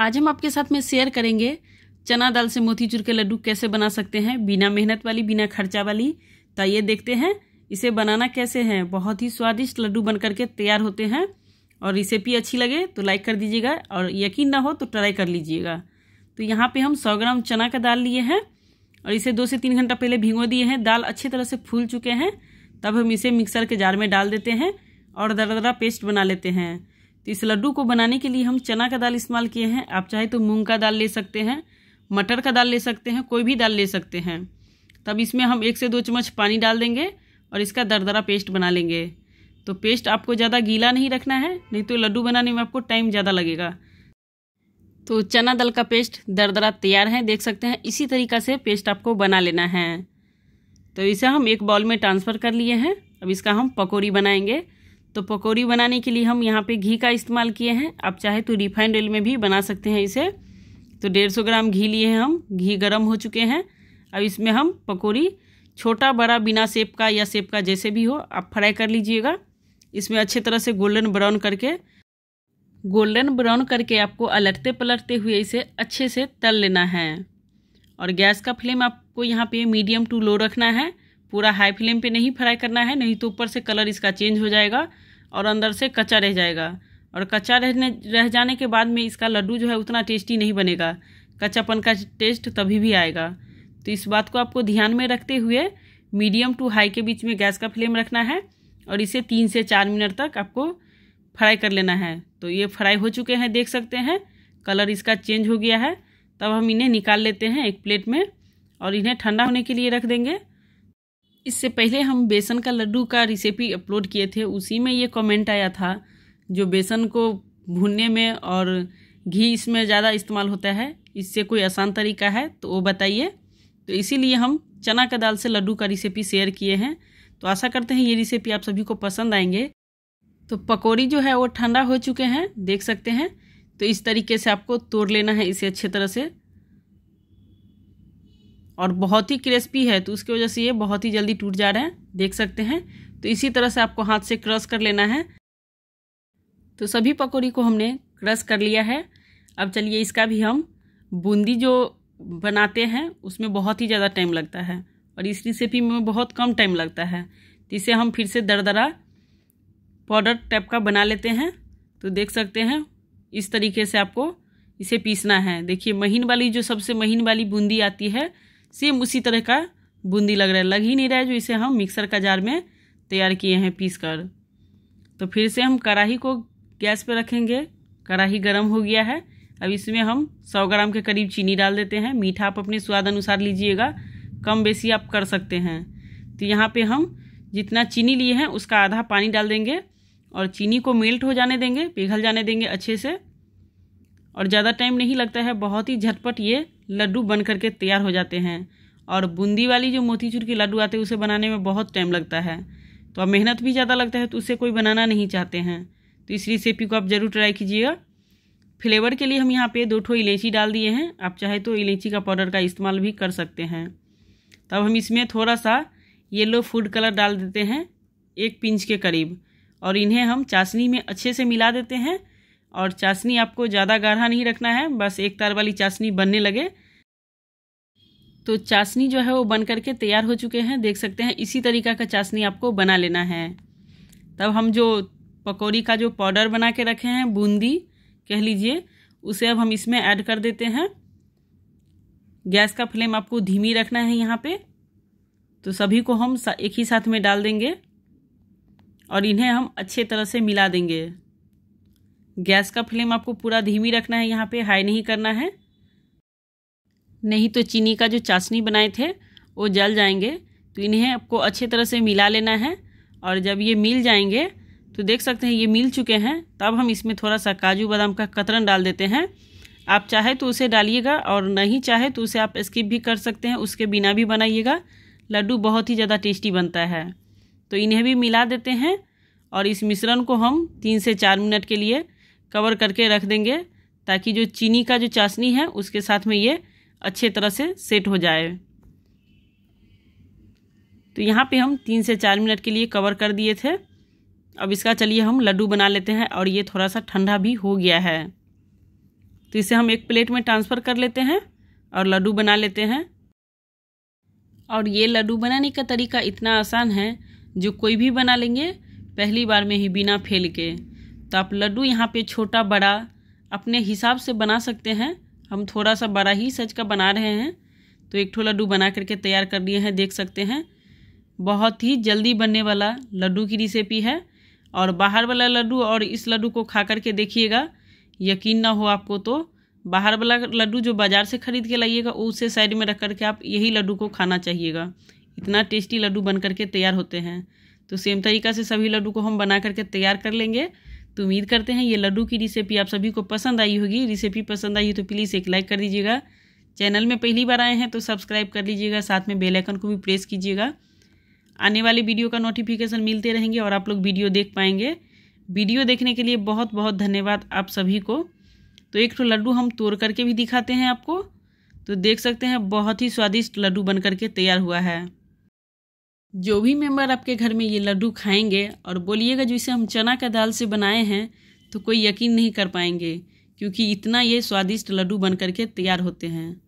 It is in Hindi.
आज हम आपके साथ में शेयर करेंगे चना दाल से मोतीचूर के लड्डू कैसे बना सकते हैं बिना मेहनत वाली बिना खर्चा वाली तो ये देखते हैं इसे बनाना कैसे है बहुत ही स्वादिष्ट लड्डू बन करके तैयार होते हैं और रेसिपी अच्छी लगे तो लाइक कर दीजिएगा और यकीन ना हो तो ट्राई कर लीजिएगा तो यहाँ पे हम 100 ग्राम चना का दाल लिए हैं और इसे दो से तीन घंटा पहले भिगो दिए हैं दाल अच्छी तरह से फूल चुके हैं तब हम इसे मिक्सर के जार में डाल देते हैं और दरदरा पेस्ट बना लेते हैं तो इस लड्डू को बनाने के लिए हम चना का दाल इस्तेमाल किए हैं आप चाहे तो मूंग का दाल ले सकते हैं मटर का दाल ले सकते हैं कोई भी दाल ले सकते हैं तब इसमें हम एक से दो चम्मच पानी डाल देंगे और इसका दरदरा पेस्ट बना लेंगे तो पेस्ट आपको ज़्यादा गीला नहीं रखना है नहीं तो लड्डू बनाने में आपको टाइम ज़्यादा लगेगा तो चना दाल का पेस्ट दरदरा तैयार है देख सकते हैं इसी तरीका से पेस्ट आपको बना लेना है तो इसे हम एक बॉल में ट्रांसफ़र कर लिए हैं अब इसका हम पकौड़ी बनाएंगे तो पकौड़ी बनाने के लिए हम यहाँ पे घी का इस्तेमाल किए हैं आप चाहे तो रिफाइंड ऑयल में भी बना सकते हैं इसे तो डेढ़ सौ ग्राम घी लिए हैं हम घी गर्म हो चुके हैं अब इसमें हम पकौड़ी छोटा बड़ा बिना सेप का या सेप का जैसे भी हो आप फ्राई कर लीजिएगा इसमें अच्छे तरह से गोल्डन ब्राउन करके गोल्डन ब्राउन करके आपको अलटते पलटते हुए इसे अच्छे से तल लेना है और गैस का फ्लेम आपको यहाँ पे मीडियम टू लो रखना है पूरा हाई फ्लेम पे नहीं फ्राई करना है नहीं तो ऊपर से कलर इसका चेंज हो जाएगा और अंदर से कच्चा रह जाएगा और कच्चा रहने रह जाने के बाद में इसका लड्डू जो है उतना टेस्टी नहीं बनेगा कच्चापन का टेस्ट तभी भी आएगा तो इस बात को आपको ध्यान में रखते हुए मीडियम टू हाई के बीच में गैस का फ्लेम रखना है और इसे तीन से चार मिनट तक आपको फ्राई कर लेना है तो ये फ्राई हो चुके हैं देख सकते हैं कलर इसका चेंज हो गया है तब हम इन्हें निकाल लेते हैं एक प्लेट में और इन्हें ठंडा होने के लिए रख देंगे इससे पहले हम बेसन का लड्डू का रेसिपी अपलोड किए थे उसी में ये कमेंट आया था जो बेसन को भूनने में और घी इसमें ज़्यादा इस्तेमाल होता है इससे कोई आसान तरीका है तो वो बताइए तो इसीलिए हम चना का दाल से लड्डू का रेसिपी शेयर किए हैं तो आशा करते हैं ये रेसिपी आप सभी को पसंद आएंगे तो पकौड़ी जो है वो ठंडा हो चुके हैं देख सकते हैं तो इस तरीके से आपको तोड़ लेना है इसे अच्छे तरह से और बहुत ही क्रिस्पी है तो उसकी वजह से ये बहुत ही जल्दी टूट जा रहे हैं देख सकते हैं तो इसी तरह से आपको हाथ से क्रश कर लेना है तो सभी पकौड़ी को हमने क्रश कर लिया है अब चलिए इसका भी हम बूंदी जो बनाते हैं उसमें बहुत ही ज़्यादा टाइम लगता है और इस रेसिपी में बहुत कम टाइम लगता है तो इसे हम फिर से दरदरा पाउडर टाइप का बना लेते हैं तो देख सकते हैं इस तरीके से आपको इसे पीसना है देखिए महीन वाली जो सबसे महीन वाली बूंदी आती है सेम उसी तरह का बूंदी लग रहा है लग ही नहीं रहा है जो इसे हम मिक्सर का जार में तैयार किए हैं पीस कर तो फिर से हम कढ़ाही को गैस पर रखेंगे कढ़ाही गर्म हो गया है अब इसमें हम 100 ग्राम के करीब चीनी डाल देते हैं मीठा आप अपने स्वाद अनुसार लीजिएगा कम बेसी आप कर सकते हैं तो यहाँ पे हम जितना चीनी लिए हैं उसका आधा पानी डाल देंगे और चीनी को मेल्ट हो जाने देंगे पिघल जाने देंगे अच्छे से और ज़्यादा टाइम नहीं लगता है बहुत ही झटपट ये लड्डू बन करके तैयार हो जाते हैं और बूंदी वाली जो मोतीचूर के लड्डू आते हैं उसे बनाने में बहुत टाइम लगता है तो अब मेहनत भी ज़्यादा लगता है तो उसे कोई बनाना नहीं चाहते हैं तो इस रेसिपी को आप ज़रूर ट्राई कीजिएगा फ्लेवर के लिए हम यहाँ पे दो ठो इलायची डाल दिए हैं आप चाहे तो इलायची का पाउडर का इस्तेमाल भी कर सकते हैं तब तो हम इसमें थोड़ा सा येलो फूड कलर डाल देते हैं एक पिंच के करीब और इन्हें हम चाशनी में अच्छे से मिला देते हैं और चाशनी आपको ज़्यादा गाढ़ा नहीं रखना है बस एक तार वाली चाशनी बनने लगे तो चाशनी जो है वो बन करके तैयार हो चुके हैं देख सकते हैं इसी तरीका का चाशनी आपको बना लेना है तब हम जो पकौड़ी का जो पाउडर बना के रखे हैं बूंदी कह लीजिए उसे अब हम इसमें ऐड कर देते हैं गैस का फ्लेम आपको धीमी रखना है यहाँ पे तो सभी को हम एक ही साथ में डाल देंगे और इन्हें हम अच्छे तरह से मिला देंगे गैस का फ्लेम आपको पूरा धीमी रखना है यहाँ पे हाई नहीं करना है नहीं तो चीनी का जो चाशनी बनाए थे वो जल जाएंगे तो इन्हें आपको अच्छे तरह से मिला लेना है और जब ये मिल जाएंगे तो देख सकते हैं ये मिल चुके हैं तब हम इसमें थोड़ा सा काजू बादाम का कतरन डाल देते हैं आप चाहे तो उसे डालिएगा और नहीं चाहे तो उसे आप स्किप भी कर सकते हैं उसके बिना भी बनाइएगा लड्डू बहुत ही ज़्यादा टेस्टी बनता है तो इन्हें भी मिला देते हैं और इस मिश्रण को हम तीन से चार मिनट के लिए कवर करके रख देंगे ताकि जो चीनी का जो चाशनी है उसके साथ में ये अच्छे तरह से सेट हो जाए तो यहाँ पे हम तीन से चार मिनट के लिए कवर कर दिए थे अब इसका चलिए हम लड्डू बना लेते हैं और ये थोड़ा सा ठंडा भी हो गया है तो इसे हम एक प्लेट में ट्रांसफ़र कर लेते हैं और लड्डू बना लेते हैं और ये लड्डू बनाने का तरीका इतना आसान है जो कोई भी बना लेंगे पहली बार में ही बिना फेल के तो आप लड्डू यहाँ पे छोटा बड़ा अपने हिसाब से बना सकते हैं हम थोड़ा सा बड़ा ही सच का बना रहे हैं तो एक ठो लड्डू बना करके तैयार कर लिए हैं देख सकते हैं बहुत ही जल्दी बनने वाला लड्डू की रेसिपी है और बाहर वाला लड्डू और इस लड्डू को खा करके देखिएगा यकीन ना हो आपको तो बाहर वाला लड्डू जो बाज़ार से ख़रीद के लाइएगा उसे साइड में रख करके आप यही लड्डू को खाना चाहिएगा इतना टेस्टी लड्डू बन करके तैयार होते हैं तो सेम तरीका से सभी लड्डू को हम बना करके तैयार कर लेंगे तो उम्मीद करते हैं ये लड्डू की रेसिपी आप सभी को पसंद आई होगी रेसिपी पसंद आई तो प्लीज़ एक लाइक कर दीजिएगा चैनल में पहली बार आए हैं तो सब्सक्राइब कर लीजिएगा साथ में बेल आइकन को भी प्रेस कीजिएगा आने वाले वीडियो का नोटिफिकेशन मिलते रहेंगे और आप लोग वीडियो देख पाएंगे वीडियो देखने के लिए बहुत बहुत धन्यवाद आप सभी को तो एक तो लड्डू हम तोड़ करके भी दिखाते हैं आपको तो देख सकते हैं बहुत ही स्वादिष्ट लड्डू बन करके तैयार हुआ है जो भी मेंबर आपके घर में ये लड्डू खाएंगे और बोलिएगा जो इसे हम चना का दाल से बनाए हैं तो कोई यकीन नहीं कर पाएंगे क्योंकि इतना ये स्वादिष्ट लड्डू बन करके तैयार होते हैं